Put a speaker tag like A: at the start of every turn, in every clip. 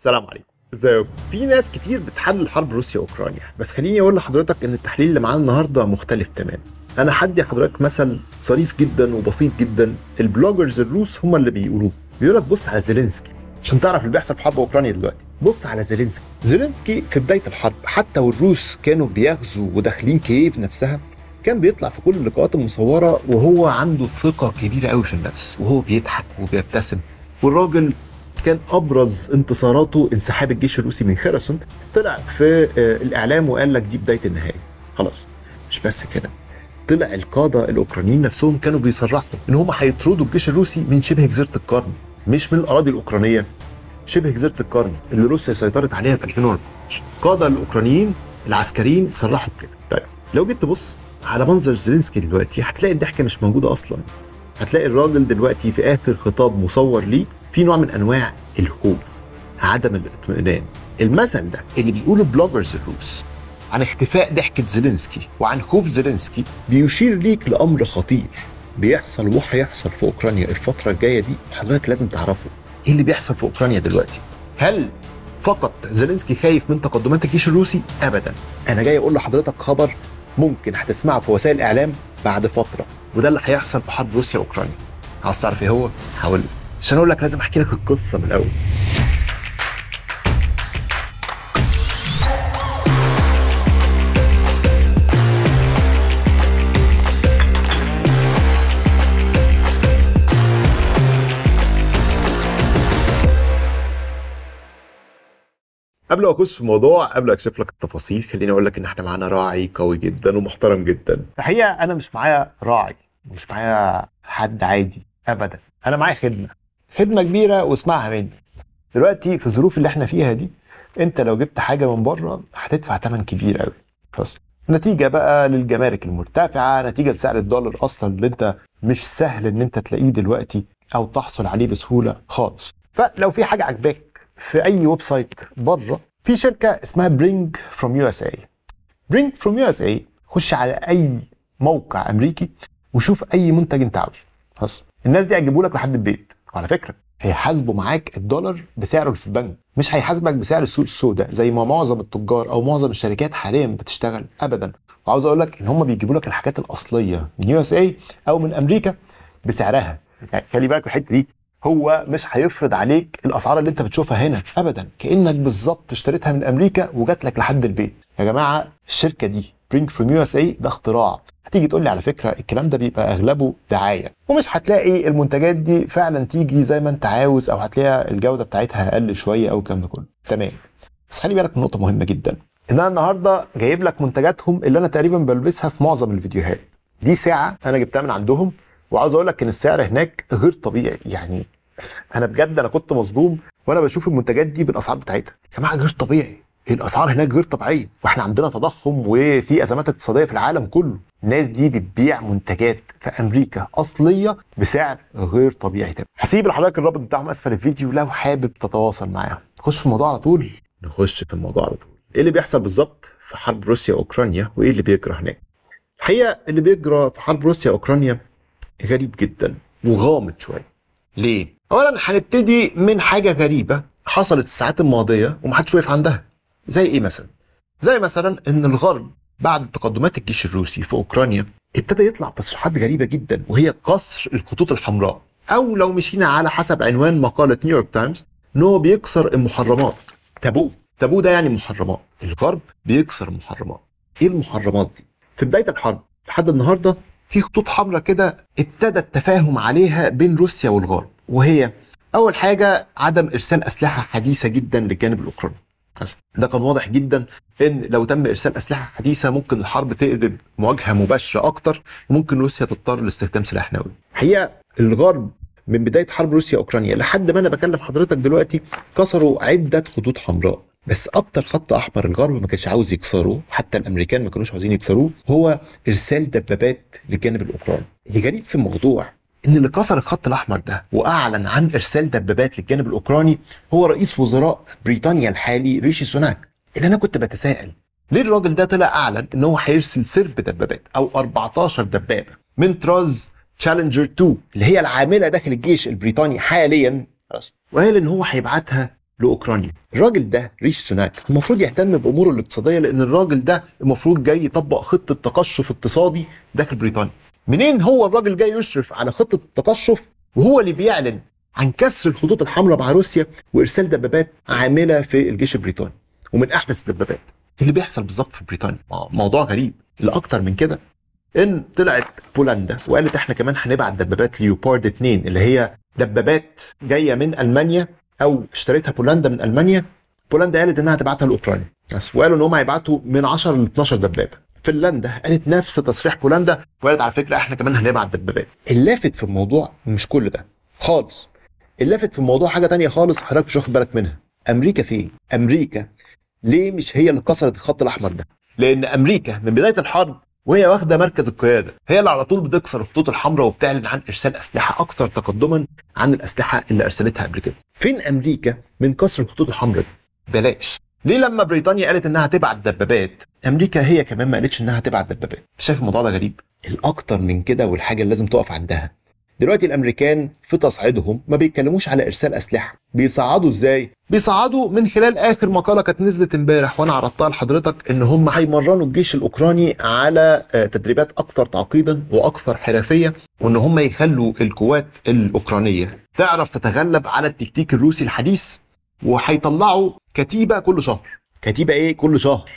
A: السلام عليكم ازيكم في ناس كتير بتحلل حرب روسيا اوكرانيا بس خليني اقول لحضرتك ان التحليل اللي معانا النهارده مختلف تماما انا هدي حضرتك مثل صريف جدا وبسيط جدا البلوجرز الروس هم اللي بيقولوه بيقول لك بص على زيلينسكي عشان تعرف اللي بيحصل في حرب اوكرانيا دلوقتي بص على زيلينسكي زيلينسكي في بدايه الحرب حتى والروس كانوا بيغزوا وداخلين كييف نفسها كان بيطلع في كل اللقاءات المصوره وهو عنده ثقه كبيره قوي في النفس وهو بيضحك وبيبتسم والراجل كان ابرز انتصاراته انسحاب الجيش الروسي من خرسون طلع في آه، الاعلام وقال لك دي بدايه النهايه خلاص مش بس كده طلع القاده الاوكرانيين نفسهم كانوا بيصرحوا ان هم هيطردوا الجيش الروسي من شبه جزيره القرن مش من الاراضي الاوكرانيه شبه جزيره القرن اللي روسيا سيطرت عليها في 2014 القاده الاوكرانيين العسكريين صرحوا بكده طيب لو جيت تبص على منظر زيلينسكي دلوقتي هتلاقي الضحكه مش موجوده اصلا هتلاقي الراجل دلوقتي في اخر خطاب مصور ليه في نوع من انواع الخوف عدم الاطمئنان المثل ده اللي بيقوله بلوجرز الروس عن اختفاء ضحكة زيلينسكي وعن خوف زيلينسكي بيشير ليك لأمر خطير بيحصل وهيحصل في أوكرانيا الفترة الجاية دي حضرتك لازم تعرفه إيه اللي بيحصل في أوكرانيا دلوقتي هل فقط زيلينسكي خايف من تقدمات الجيش الروسي أبدا أنا جاي أقول لحضرتك خبر ممكن هتسمعه في وسائل الإعلام بعد فترة وده اللي هيحصل في حرب روسيا واوكرانيا عاوز تعرف ايه هو؟ هقول عشان اقول لك لازم احكي لك القصه من الاول قبل ما اخش في الموضوع قبل ما اكشف لك التفاصيل خليني اقول لك ان احنا معانا راعي قوي جدا ومحترم جدا الحقيقه انا مش معايا راعي مش معايا حد عادي ابدا انا معايا خدمه خدمه كبيره واسمعها مني دلوقتي في الظروف اللي احنا فيها دي انت لو جبت حاجه من بره هتدفع ثمن كبير قوي خلاص نتيجه بقى للجمارك المرتفعه نتيجه لسعر الدولار اصلا اللي انت مش سهل ان انت تلاقيه دلوقتي او تحصل عليه بسهوله خالص فلو في حاجه عجباك في اي ويب سايت بره في شركه اسمها برينج فروم يو اس اي برينج فروم يو اس اي خش على اي موقع امريكي وشوف اي منتج انت عاوزه خلاص الناس دي هتجيبه لك لحد البيت وعلى فكره هيحاسبوا معاك الدولار بسعره في البنك مش هيحاسبك بسعر السوق السوداء زي ما معظم التجار او معظم الشركات حاليا بتشتغل ابدا وعاوز اقول لك ان هم بيجيبوا لك الحاجات الاصليه من يو اس اي او من امريكا بسعرها يعني خلي بالك الحته دي هو مش هيفرض عليك الاسعار اللي انت بتشوفها هنا ابدا كانك بالظبط اشتريتها من امريكا وجات لك لحد البيت يا جماعه الشركه دي برينج فروم يو اس اي ده اختراع هتيجي تقول لي على فكره الكلام ده بيبقى اغلبه دعايه ومش هتلاقي المنتجات دي فعلا تيجي زي ما انت عاوز او هتلاقيها الجوده بتاعتها اقل شويه او الكلام ده كله تمام بس خلي بالك من نقطه مهمه جدا ان انا النهارده جايب لك منتجاتهم اللي انا تقريبا بلبسها في معظم الفيديوهات دي ساعه انا جبتها من عندهم وعاوز اقول لك ان السعر هناك غير طبيعي يعني انا بجد انا كنت مصدوم وانا بشوف المنتجات دي بالاسعار بتاعتها يا جماعه غير طبيعي الاسعار هناك غير طبيعيه واحنا عندنا تضخم وفي ازمات اقتصاديه في العالم كله الناس دي بتبيع منتجات في امريكا اصليه بسعر غير طبيعي تمام هسيب لحضرتك الرابط بتاعهم اسفل الفيديو لو حابب تتواصل معاهم نخش في الموضوع على طول نخش في الموضوع على طول ايه اللي بيحصل بالظبط في حرب روسيا واوكرانيا وايه اللي بيجرى هناك الحقيقه اللي بيجرى في حرب روسيا واوكرانيا غريب جدا وغامض شويه ليه اولا هنبتدي من حاجه غريبه حصلت الساعات الماضيه ومحدش واقف عندها زي ايه مثلا زي مثلا ان الغرب بعد تقدمات الجيش الروسي في اوكرانيا ابتدى يطلع تصريحات غريبه جدا وهي كسر الخطوط الحمراء او لو مشينا على حسب عنوان مقاله نيويورك تايمز ان هو بيكسر المحرمات تابوه تابوه ده يعني محرمات الغرب بيكسر محرمات ايه المحرمات دي في بدايه الحرب لحد النهارده في خطوط حمراء كده ابتدى التفاهم عليها بين روسيا والغرب وهي اول حاجه عدم ارسال اسلحه حديثه جدا للجانب الاوكراني ده كان واضح جدا ان لو تم ارسال اسلحه حديثه ممكن الحرب تقلب مواجهه مباشره اكتر وممكن روسيا تضطر لاستخدام سلاح نووي الحقيقه الغرب من بدايه حرب روسيا اوكرانيا لحد ما انا بكلم حضرتك دلوقتي كسروا عده خطوط حمراء بس اكتر خط احمر الغرب ما كانش عاوز يكسره حتى الامريكان ما كانوش عاوزين يكسروه هو ارسال دبابات للجانب الاوكراني الغريب في الموضوع ان اللي كسر الخط الاحمر ده واعلن عن ارسال دبابات للجانب الاوكراني هو رئيس وزراء بريطانيا الحالي ريشي سوناك اللي انا كنت بتساءل ليه الراجل ده طلع اعلن ان هو هيرسل سيرف دبابات او 14 دبابه من طراز تشالنجر 2 اللي هي العامله داخل الجيش البريطاني حاليا وقال ان هو هيبعتها لاوكرانيا الراجل ده ريش سوناك المفروض يهتم باموره الاقتصاديه لان الراجل ده المفروض جاي يطبق خطه تقشف اقتصادي داخل بريطانيا منين هو الراجل جاي يشرف على خطه التقشف وهو اللي بيعلن عن كسر الخطوط الحمراء مع روسيا وارسال دبابات عامله في الجيش البريطاني ومن احدث الدبابات اللي بيحصل بالظبط في بريطانيا موضوع غريب الاكثر من كده ان طلعت بولندا وقالت احنا كمان هنبعت دبابات ليوبارد 2 اللي هي دبابات جايه من المانيا او اشتريتها بولندا من المانيا بولندا قالت انها هتبعتها لاوكرانيا وقالوا ان هم هيبعتوا من 10 ل 12 دبابه فنلندا قالت نفس تصريح بولندا وقالت على فكره احنا كمان هنبعت دبابات اللافت في الموضوع مش كل ده خالص اللافت في الموضوع حاجه تانية خالص حضرتك مش واخد بالك منها امريكا فين امريكا ليه مش هي اللي كسرت الخط الاحمر ده لان امريكا من بدايه الحرب وهي واخده مركز القياده هي اللي على طول بتكسر الخطوط الحمراء وبتعلن عن ارسال اسلحه اكثر تقدما عن الاسلحه اللي ارسلتها قبل كده فين امريكا من كسر الخطوط الحمراء بلاش ليه لما بريطانيا قالت انها تبعت دبابات امريكا هي كمان ما قالتش انها تبعت دبابات شايف الموضوع ده غريب الاكتر من كده والحاجه اللي لازم تقف عندها دلوقتي الامريكان في تصعيدهم ما بيتكلموش على ارسال اسلحه بيصعدوا ازاي بيصعدوا من خلال اخر مقاله كانت نزلت امبارح وانا عرضتها لحضرتك ان هم هيمرنوا الجيش الاوكراني على آه، تدريبات اكثر تعقيدا واكثر حرفيه وان هم يخلوا القوات الاوكرانيه تعرف تتغلب على التكتيك الروسي الحديث وهيطلعوا كتيبه كل شهر كتيبه ايه كل شهر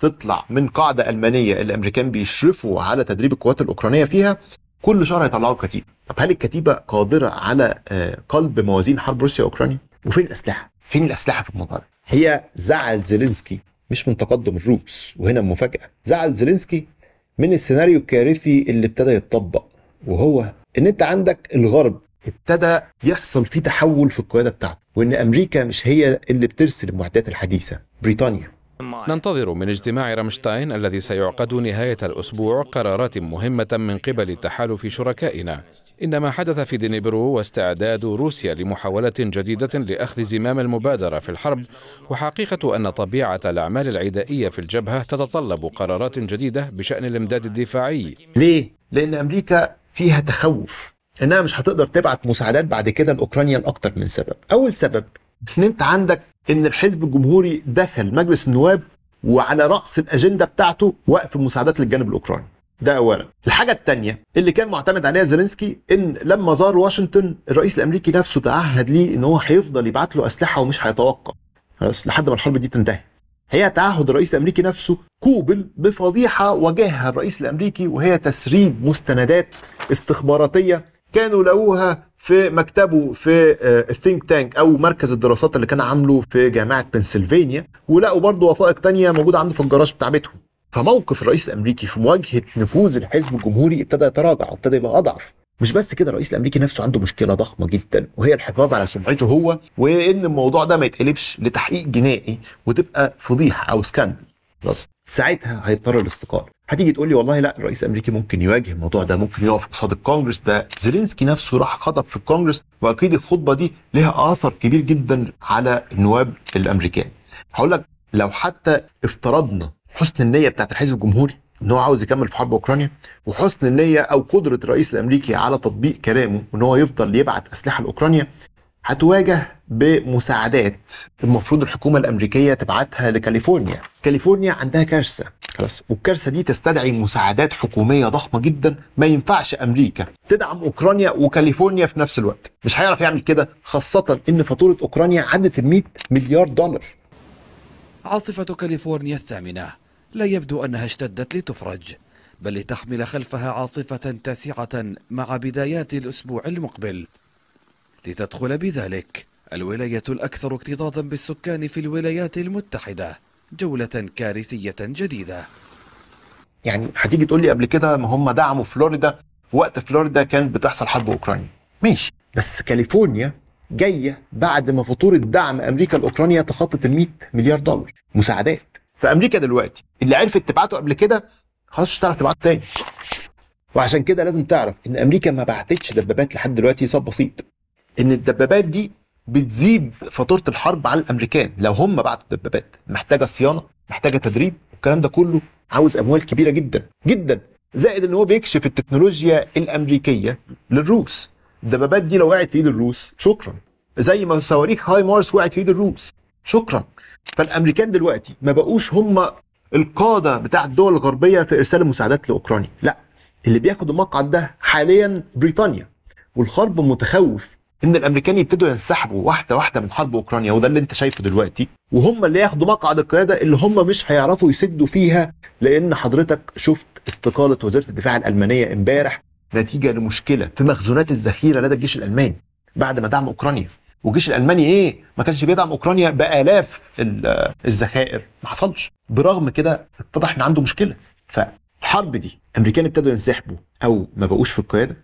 A: تطلع من قاعده المانيه اللي الامريكان بيشرفوا على تدريب القوات الاوكرانيه فيها كل شهر هيطلعوا كتيبه طب هل الكتيبه قادره على آه، قلب موازين حرب روسيا واوكرانيا وفين الاسلحه فين الاسلحه في الموضوع ده هي زعل زيلينسكي مش من تقدم الروس وهنا المفاجاه زعل زيلينسكي من السيناريو الكارثي اللي ابتدى يتطبق وهو ان انت عندك الغرب ابتدى يحصل فيه تحول في القياده بتاعته وان امريكا مش هي اللي بترسل المعدات الحديثه بريطانيا ننتظر من اجتماع رامشتاين الذي سيعقد نهاية الأسبوع قرارات مهمة من قبل تحالف شركائنا إن ما حدث في دنيبرو واستعداد روسيا لمحاولة جديدة لأخذ زمام المبادرة في الحرب وحقيقة أن طبيعة الأعمال العدائية في الجبهة تتطلب قرارات جديدة بشأن الإمداد الدفاعي ليه؟ لأن أمريكا فيها تخوف انها مش هتقدر تبعت مساعدات بعد كده لاوكرانيا لأكثر من سبب اول سبب ان انت عندك ان الحزب الجمهوري دخل مجلس النواب وعلى راس الاجنده بتاعته وقف المساعدات للجانب الاوكراني ده اولا الحاجه الثانيه اللي كان معتمد عليها زيلينسكي ان لما زار واشنطن الرئيس الامريكي نفسه تعهد ليه ان هو هيفضل يبعت له اسلحه ومش هيتوقف لحد ما الحرب دي تنتهي هي تعهد الرئيس الامريكي نفسه كوبل بفضيحه واجهها الرئيس الامريكي وهي تسريب مستندات استخباراتيه كانوا لقوها في مكتبه في الثينك آه، تانك او مركز الدراسات اللي كان عامله في جامعه بنسلفانيا ولقوا برضه وثائق تانية موجوده عنده في الجراج بتاع بيتهم فموقف الرئيس الامريكي في مواجهه نفوذ الحزب الجمهوري ابتدى يتراجع وابتدى يبقى اضعف مش بس كده الرئيس الامريكي نفسه عنده مشكله ضخمه جدا وهي الحفاظ على سمعته هو وان الموضوع ده ما يتقلبش لتحقيق جنائي وتبقى فضيحه او سكاندل خلاص ساعتها هيضطر الاستقاله هتيجي تقول لي والله لا الرئيس الامريكي ممكن يواجه الموضوع ده ممكن يقف قصاد الكونجرس ده زيلينسكي نفسه راح خطب في الكونجرس واكيد الخطبه دي لها اثر كبير جدا على النواب الامريكان هقول لك لو حتى افترضنا حسن النيه بتاعت الحزب الجمهوري ان هو عاوز يكمل في حرب اوكرانيا وحسن النيه او قدره الرئيس الامريكي على تطبيق كلامه وان هو يفضل يبعت اسلحه لاوكرانيا هتواجه بمساعدات المفروض الحكومه الامريكيه تبعتها لكاليفورنيا كاليفورنيا عندها كارثه بس والكارثه دي تستدعي مساعدات حكوميه ضخمه جدا ما ينفعش امريكا تدعم اوكرانيا وكاليفورنيا في نفس الوقت مش هيعرف يعمل كده خاصه ان فاتوره اوكرانيا عدت ال 100 مليار دولار عاصفه كاليفورنيا الثامنه لا يبدو انها اشتدت لتفرج بل لتحمل خلفها عاصفه تاسعه مع بدايات الاسبوع المقبل لتدخل بذلك الولايه الاكثر اكتظاظا بالسكان في الولايات المتحده جولة كارثية جديدة يعني هتيجي تقول لي قبل كده ما هم دعموا فلوريدا وقت فلوريدا كانت بتحصل حرب اوكرانيا ماشي بس كاليفورنيا جايه بعد ما فاتوره دعم امريكا لاوكرانيا تخطت ال 100 مليار دولار مساعدات فامريكا دلوقتي اللي عرفت تبعته قبل كده خلاص مش هتعرف تبعته تاني وعشان كده لازم تعرف ان امريكا ما بعتتش دبابات لحد دلوقتي حساب بسيط ان الدبابات دي بتزيد فاتوره الحرب على الامريكان لو هم بعتوا دبابات محتاجه صيانه محتاجه تدريب الكلام ده كله عاوز اموال كبيره جدا جدا زائد ان هو بيكشف التكنولوجيا الامريكيه للروس الدبابات دي لو وقعت في ايد الروس شكرا زي ما صواريخ هاي مارس وقعت في ايد الروس شكرا فالامريكان دلوقتي ما بقوش هم القاده بتاع الدول الغربيه في ارسال المساعدات لاوكرانيا لا اللي بياخد المقعد ده حاليا بريطانيا والخرب متخوف ان الامريكان يبتدوا ينسحبوا واحده واحده من حرب اوكرانيا وده اللي انت شايفه دلوقتي وهم اللي ياخدوا مقعد القياده اللي هم مش هيعرفوا يسدوا فيها لان حضرتك شفت استقاله وزيره الدفاع الالمانيه امبارح نتيجه لمشكله في مخزونات الذخيره لدى الجيش الالماني بعد ما دعم اوكرانيا والجيش الالماني ايه ما كانش بيدعم اوكرانيا بالاف الذخائر ما حصلش برغم كده اتضح ان عنده مشكله فالحرب دي الامريكان ابتدوا ينسحبوا او ما بقوش في القياده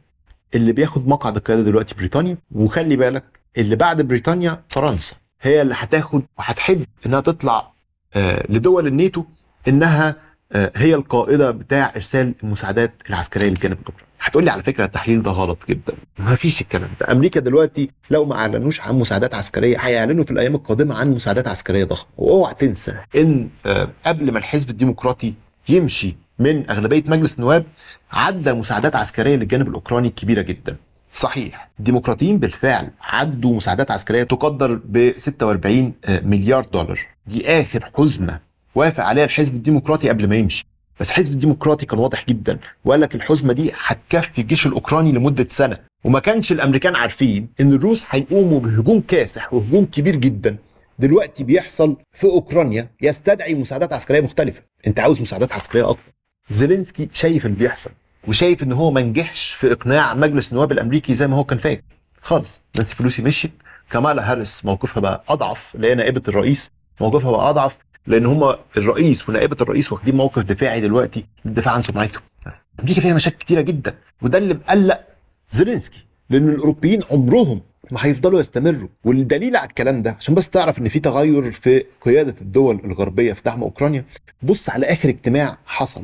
A: اللي بياخد مقعد القياده دلوقتي بريطانيا وخلي بالك اللي بعد بريطانيا فرنسا هي اللي هتاخد وهتحب انها تطلع آه، لدول الناتو انها آه، هي القائده بتاع ارسال المساعدات العسكريه للجانب الاوكراني. هتقول لي على فكره التحليل ده غلط جدا. ما فيش الكلام ده، امريكا دلوقتي لو ما اعلنوش عن مساعدات عسكريه هيعلنوا في الايام القادمه عن مساعدات عسكريه ضخمه، واوعى تنسى ان آه، قبل ما الحزب الديمقراطي يمشي من اغلبيه مجلس النواب عدى مساعدات عسكريه للجانب الاوكراني كبيره جدا صحيح الديمقراطيين بالفعل عدوا مساعدات عسكريه تقدر ب 46 آه، مليار دولار دي اخر حزمه وافق عليها الحزب الديمقراطي قبل ما يمشي بس الحزب الديمقراطي كان واضح جدا وقال لك الحزمه دي هتكفي الجيش الاوكراني لمده سنه وما كانش الامريكان عارفين ان الروس هيقوموا بهجوم كاسح وهجوم كبير جدا دلوقتي بيحصل في اوكرانيا يستدعي مساعدات عسكريه مختلفه انت عاوز مساعدات عسكريه اكتر زيلينسكي شايف اللي بيحصل وشايف ان هو ما نجحش في اقناع مجلس النواب الامريكي زي ما هو كان فاكر خالص نانسي بلوسي مشيت كمالا هاريس موقفها بقى اضعف اللي هي نائبه الرئيس موقفها بقى اضعف لان هما الرئيس ونائبه الرئيس واخدين موقف دفاعي دلوقتي للدفاع عن سمعتهم بس امريكا فيها مشاكل كتيره جدا وده اللي مقلق زيلينسكي لان الاوروبيين عمرهم ما هيفضلوا يستمروا والدليل على الكلام ده عشان بس تعرف ان في تغير في قياده الدول الغربيه في دعم اوكرانيا بص على اخر اجتماع حصل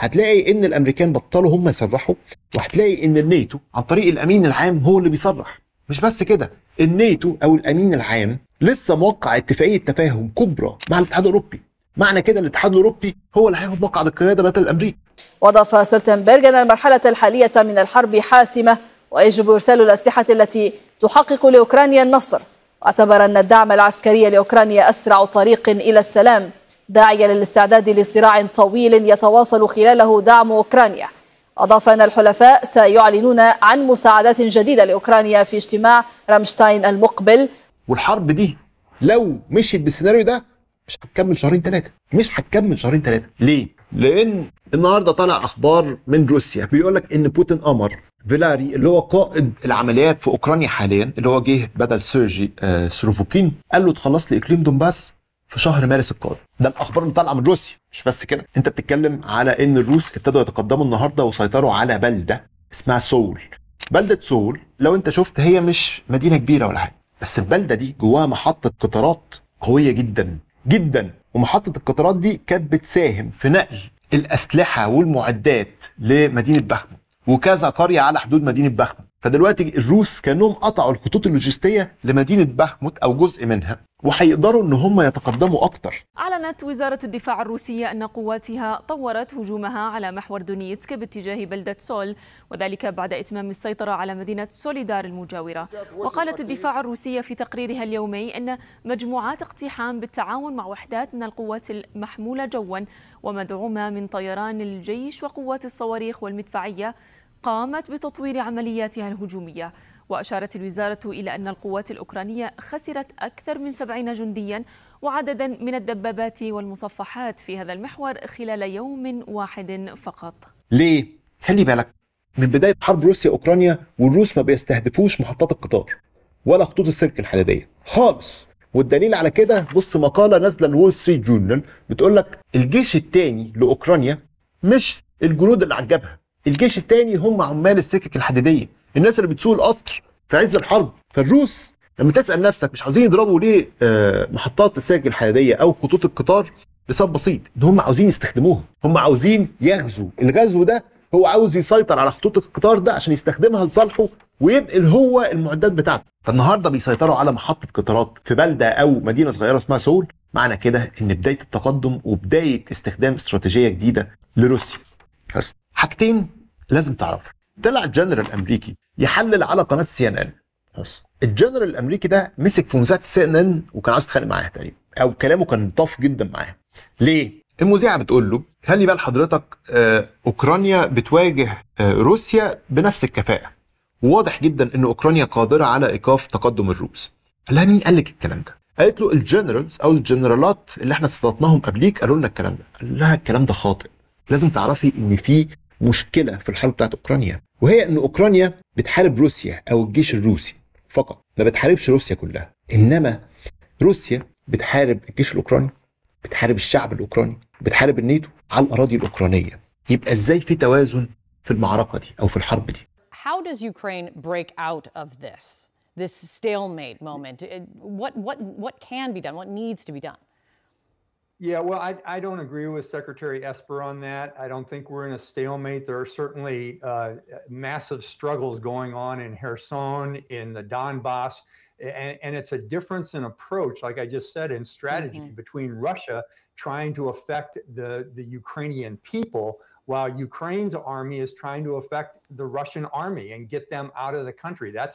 A: هتلاقي ان الامريكان بطلوا هم يصرحوا وهتلاقي ان الناتو عن طريق الامين العام هو اللي بيصرح مش بس كده الناتو او الامين العام لسه موقع اتفاقيه تفاهم كبرى مع الاتحاد الاوروبي معنى كده الاتحاد الاوروبي هو اللي هياخد مقعد القياده بدل امريكا واضاف ستنبرج ان المرحله الحاليه من الحرب حاسمه ويجب ارسال الاسلحه التي تحقق لاوكرانيا النصر واعتبر ان الدعم العسكري لاوكرانيا اسرع طريق الى السلام داعيا للاستعداد لصراع طويل يتواصل خلاله دعم أوكرانيا أضاف أن الحلفاء سيعلنون عن مساعدات جديدة لأوكرانيا في اجتماع رامشتاين المقبل والحرب دي لو مشيت بالسيناريو ده مش هتكمل شهرين ثلاثة مش هتكمل شهرين ثلاثة ليه؟ لأن النهارده طالع أخبار من روسيا بيقول لك إن بوتين أمر فيلاري اللي هو قائد العمليات في أوكرانيا حاليا اللي هو جه بدل سيرجي آه سروفوكين قال له تخلص لي إقليم دونباس في شهر مارس القادم ده الاخبار اللي طالعه من روسيا مش بس كده انت بتتكلم على ان الروس ابتدوا يتقدموا النهارده وسيطروا على بلده اسمها سول بلده سول لو انت شفت هي مش مدينه كبيره ولا حاجه بس البلده دي جواها محطه قطارات قويه جدا جدا ومحطه القطارات دي كانت بتساهم في نقل الاسلحه والمعدات لمدينه بخمه وكذا قريه على حدود مدينه بخمه فدلوقتي الروس كانهم قطعوا الخطوط اللوجستيه لمدينه بخموت او جزء منها وهيقدروا ان هم يتقدموا اكتر. اعلنت وزاره الدفاع الروسيه ان قواتها طورت هجومها على محور دونيتسك باتجاه بلده سول وذلك بعد اتمام السيطره على مدينه سوليدار المجاوره. وقالت الدفاع الروسيه في تقريرها اليومي ان مجموعات اقتحام بالتعاون مع وحدات من القوات المحموله جوا ومدعومه من طيران الجيش وقوات الصواريخ والمدفعيه قامت بتطوير عملياتها الهجوميه وأشارت الوزارة إلى أن القوات الأوكرانية خسرت أكثر من 70 جنديا وعددا من الدبابات والمصفحات في هذا المحور خلال يوم واحد فقط ليه؟ خلي بالك من بداية حرب روسيا أوكرانيا والروس ما بيستهدفوش محطات القطار ولا خطوط السلك الحديدية خالص والدليل على كده بص مقالة نازلة الول ستريت جورنال بتقول لك الجيش الثاني لأوكرانيا مش الجنود اللي على الجبهة الجيش الثاني هم عمال السكك الحديدية الناس اللي بتسوق القطر في عز الحرب فالروس لما تسال نفسك مش عاوزين يضربوا ليه آه، محطات السكك الحديديه او خطوط القطار لسبب بسيط ان هم عاوزين يستخدموها هم عاوزين يغزو الغزو ده هو عاوز يسيطر على خطوط القطار ده عشان يستخدمها لصالحه وينقل هو المعدات بتاعته فالنهارده بيسيطروا على محطه قطارات في بلده او مدينه صغيره اسمها سول معنى كده ان بدايه التقدم وبدايه استخدام استراتيجيه جديده لروسيا حاجتين لازم تعرفها طلع الجنرال الامريكي يحلل على قناه سي ان ان بس الجنرال الامريكي ده مسك في مذيعه سي ان ان وكان عايز يتخانق معاها تقريبا او كلامه كان طف جدا معاها ليه المذيعه بتقول له خلي بال حضرتك آه، اوكرانيا بتواجه آه، روسيا بنفس الكفاءه وواضح جدا ان اوكرانيا قادره على ايقاف تقدم الروس قال لها مين قال لك الكلام ده قالت له الجنرالز او الجنرالات اللي احنا استضفناهم قبليك قالوا لنا الكلام ده قال لها الكلام ده خاطئ لازم تعرفي ان في مشكله في الحرب بتاعت اوكرانيا وهي ان اوكرانيا بتحارب روسيا او الجيش الروسي فقط ما بتحاربش روسيا كلها انما روسيا بتحارب الجيش الاوكراني بتحارب الشعب الاوكراني بتحارب الناتو على الاراضي الاوكرانيه يبقى ازاي في توازن في المعركه دي او في الحرب دي How does Ukraine break out of this this stalemate moment what what what can be done what needs to be done Yeah, well, I, I don't agree with Secretary Esper on that. I don't think we're in a stalemate. There are certainly uh, massive struggles going on in Kherson, in the Donbass, and, and, it's a difference in approach, like I just said, in strategy mm-hmm. between Russia trying to affect the, the Ukrainian people while Ukraine's army is trying to affect the Russian army and get them out of the country. That's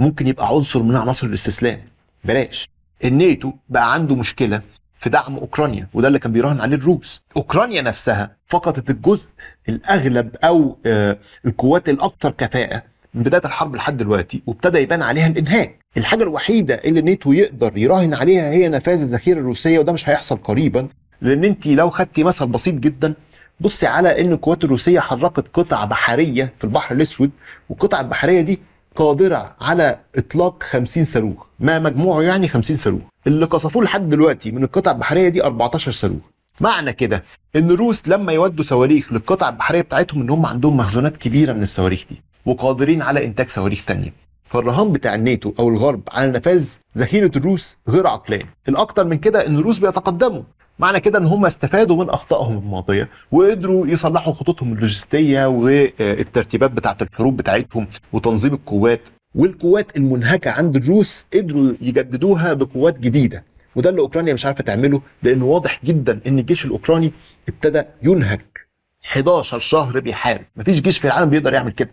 A: ممكن يبقى عنصر من عناصر الاستسلام بلاش الناتو بقى عنده مشكله في دعم اوكرانيا وده اللي كان بيراهن عليه الروس اوكرانيا نفسها فقدت الجزء الاغلب او آه، القوات الاكثر كفاءه من بدايه الحرب لحد دلوقتي وابتدى يبان عليها الانهاك الحاجه الوحيده اللي الناتو يقدر يراهن عليها هي نفاذ الذخيره الروسيه وده مش هيحصل قريبا لان انت لو خدتي مثل بسيط جدا بصي على ان القوات الروسيه حركت قطع بحريه في البحر الاسود والقطع البحريه دي قادرة على إطلاق 50 صاروخ ما مجموعه يعني 50 صاروخ اللي قصفوه لحد دلوقتي من القطع البحرية دي 14 صاروخ معنى كده ان الروس لما يودوا صواريخ للقطع البحريه بتاعتهم ان هم عندهم مخزونات كبيره من الصواريخ دي وقادرين على انتاج صواريخ تانية فالرهان بتاع الناتو او الغرب على نفاذ ذخيره الروس غير عقلاني الاكتر من كده ان الروس بيتقدموا معنى كده ان هم استفادوا من اخطائهم الماضيه وقدروا يصلحوا خطوطهم اللوجستيه والترتيبات بتاعه الحروب بتاعتهم وتنظيم القوات والقوات المنهكه عند الروس قدروا يجددوها بقوات جديده وده اللي اوكرانيا مش عارفه تعمله لان واضح جدا ان الجيش الاوكراني ابتدى ينهك 11 شهر بيحارب مفيش جيش في العالم بيقدر يعمل كده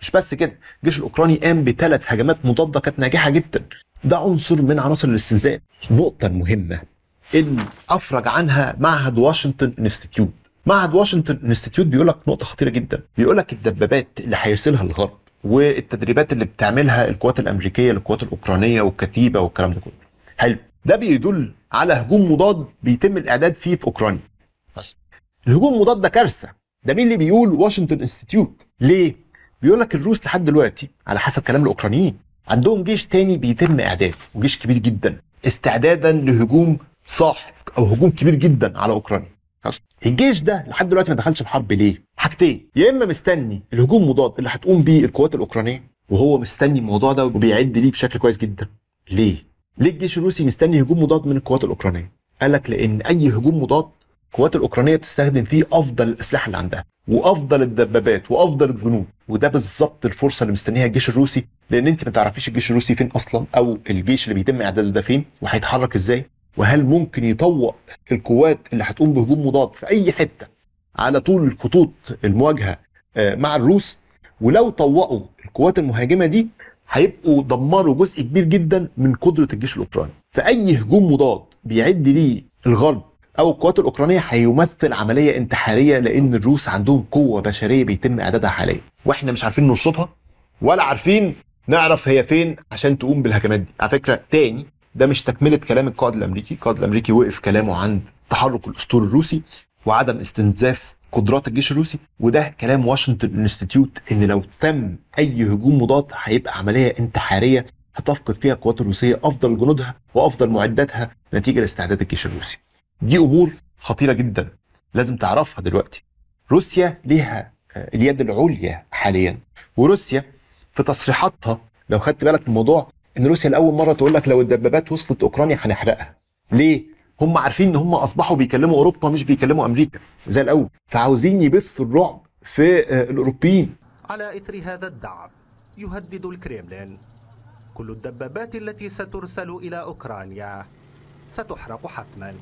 A: مش بس كده الجيش الاوكراني قام بثلاث هجمات مضاده كانت ناجحه جدا ده عنصر من عناصر الاستنزاف النقطه المهمه اللي افرج عنها معهد واشنطن انستتيوت معهد واشنطن انستتيوت بيقول لك نقطه خطيره جدا بيقول لك الدبابات اللي هيرسلها الغرب والتدريبات اللي بتعملها القوات الامريكيه للقوات الاوكرانيه والكتيبه والكلام ده كله حلو ده بيدل على هجوم مضاد بيتم الاعداد فيه في اوكرانيا بس الهجوم المضاد ده كارثه ده مين اللي بيقول واشنطن انستتيوت ليه بيقول لك الروس لحد دلوقتي على حسب كلام الاوكرانيين عندهم جيش تاني بيتم اعداده وجيش كبير جدا استعدادا لهجوم صاحب او هجوم كبير جدا على اوكرانيا الجيش ده لحد دلوقتي ما دخلش الحرب ليه؟ حاجتين يا اما مستني الهجوم المضاد اللي هتقوم بيه القوات الاوكرانيه وهو مستني الموضوع ده وبيعد ليه بشكل كويس جدا ليه؟ ليه الجيش الروسي مستني هجوم مضاد من القوات الاوكرانيه؟ قال لك لان اي هجوم مضاد القوات الاوكرانيه بتستخدم فيه افضل الاسلحه اللي عندها وافضل الدبابات وافضل الجنود وده بالظبط الفرصه اللي مستنيها الجيش الروسي لان انت ما تعرفيش الجيش الروسي فين اصلا او الجيش اللي بيتم اعداده ده فين وهيتحرك ازاي وهل ممكن يطوق القوات اللي هتقوم بهجوم مضاد في اي حته على طول خطوط المواجهه آه، مع الروس ولو طوقوا القوات المهاجمه دي هيبقوا دمروا جزء كبير جدا من قدره الجيش الاوكراني فاي هجوم مضاد بيعد ليه الغرب او القوات الاوكرانيه هيمثل عمليه انتحاريه لان الروس عندهم قوه بشريه بيتم اعدادها حاليا واحنا مش عارفين نرصدها ولا عارفين نعرف هي فين عشان تقوم بالهجمات دي على فكره تاني ده مش تكمله كلام القائد الامريكي القائد الامريكي وقف كلامه عن تحرك الاسطول الروسي وعدم استنزاف قدرات الجيش الروسي وده كلام واشنطن انستيتيوت ان لو تم اي هجوم مضاد هيبقى عمليه انتحاريه هتفقد فيها القوات الروسيه افضل جنودها وافضل معداتها نتيجه لاستعداد الجيش الروسي دي امور خطيره جدا لازم تعرفها دلوقتي روسيا ليها آه، اليد العليا حاليا وروسيا في تصريحاتها لو خدت بالك من الموضوع ان روسيا لاول مره تقول لك لو الدبابات وصلت اوكرانيا هنحرقها ليه هم عارفين ان هم اصبحوا بيكلموا اوروبا مش بيكلموا امريكا زي الاول فعاوزين يبثوا الرعب في آه، الاوروبيين على اثر هذا الدعم يهدد الكريملين كل الدبابات التي سترسل الى اوكرانيا ستحرق حتما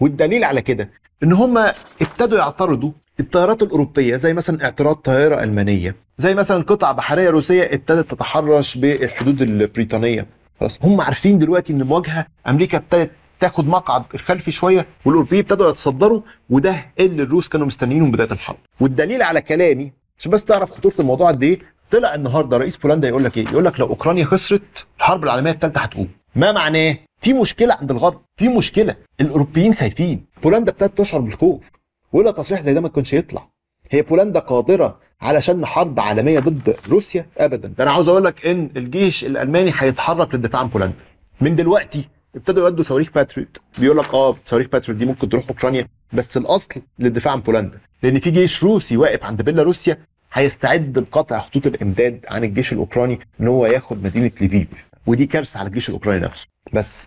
A: والدليل على كده ان هم ابتدوا يعترضوا الطيارات الاوروبيه زي مثلا اعتراض طيارة المانيه زي مثلا قطع بحريه روسيه ابتدت تتحرش بالحدود البريطانيه خلاص هم عارفين دلوقتي ان مواجهه امريكا ابتدت تاخد مقعد الخلفي شويه والاوروبيين ابتدوا يتصدروا وده اللي الروس كانوا مستنيينه من بدايه الحرب والدليل على كلامي عشان بس تعرف خطوره الموضوع قد ايه طلع النهارده رئيس بولندا يقول لك ايه يقول لك لو اوكرانيا خسرت الحرب العالميه الثالثه هتقوم ما معناه في مشكله عند الغرب في مشكله الاوروبيين خايفين بولندا ابتدت تشعر بالخوف ولا تصريح زي ده ما كانش يطلع هي بولندا قادره على شن حرب عالميه ضد روسيا ابدا ده انا عاوز اقول لك ان الجيش الالماني هيتحرك للدفاع عن بولندا من دلوقتي ابتدوا يودوا صواريخ باتريوت بيقول لك اه صواريخ باتريوت دي ممكن تروح اوكرانيا بس الاصل للدفاع عن بولندا لان في جيش روسي واقف عند بيلاروسيا هيستعد لقطع خطوط الامداد عن الجيش الاوكراني ان هو ياخد مدينه ليفيف ودي كارثه على الجيش الاوكراني نفسه بس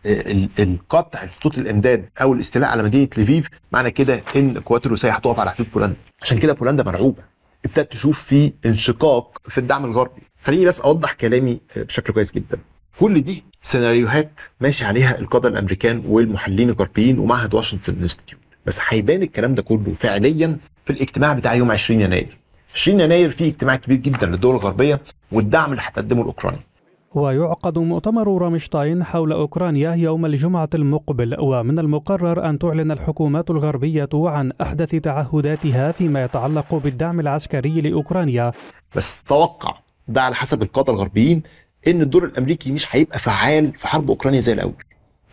A: القطع خطوط الامداد او الاستيلاء على مدينه ليفيف معنى كده ان القوات الروسيه هتقف على حدود بولندا عشان كده بولندا مرعوبه ابتدت تشوف في انشقاق في الدعم الغربي خليني بس اوضح كلامي بشكل كويس جدا كل دي سيناريوهات ماشي عليها القاده الامريكان والمحللين الغربيين ومعهد واشنطن انستتيوت بس هيبان الكلام ده كله فعليا في الاجتماع بتاع يوم 20 يناير 20 يناير في اجتماع كبير جدا للدول الغربيه والدعم اللي هتقدمه لاوكرانيا ويعقد مؤتمر رامشتاين حول أوكرانيا يوم الجمعة المقبل ومن المقرر أن تعلن الحكومات الغربية عن أحدث تعهداتها فيما يتعلق بالدعم العسكري لأوكرانيا بس توقع ده على حسب القادة الغربيين إن الدور الأمريكي مش هيبقى فعال في حرب أوكرانيا زي الأول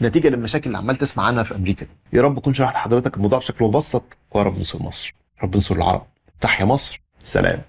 A: نتيجة للمشاكل اللي عمال تسمع عنها في أمريكا يا رب كنت شرحت لحضرتك الموضوع بشكل مبسط ويا رب ننصر مصر رب ننصر العرب تحيا مصر سلام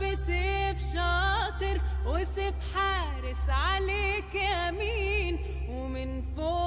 A: بسيف شاطر وسيف حارس عليك يمين ومن فوق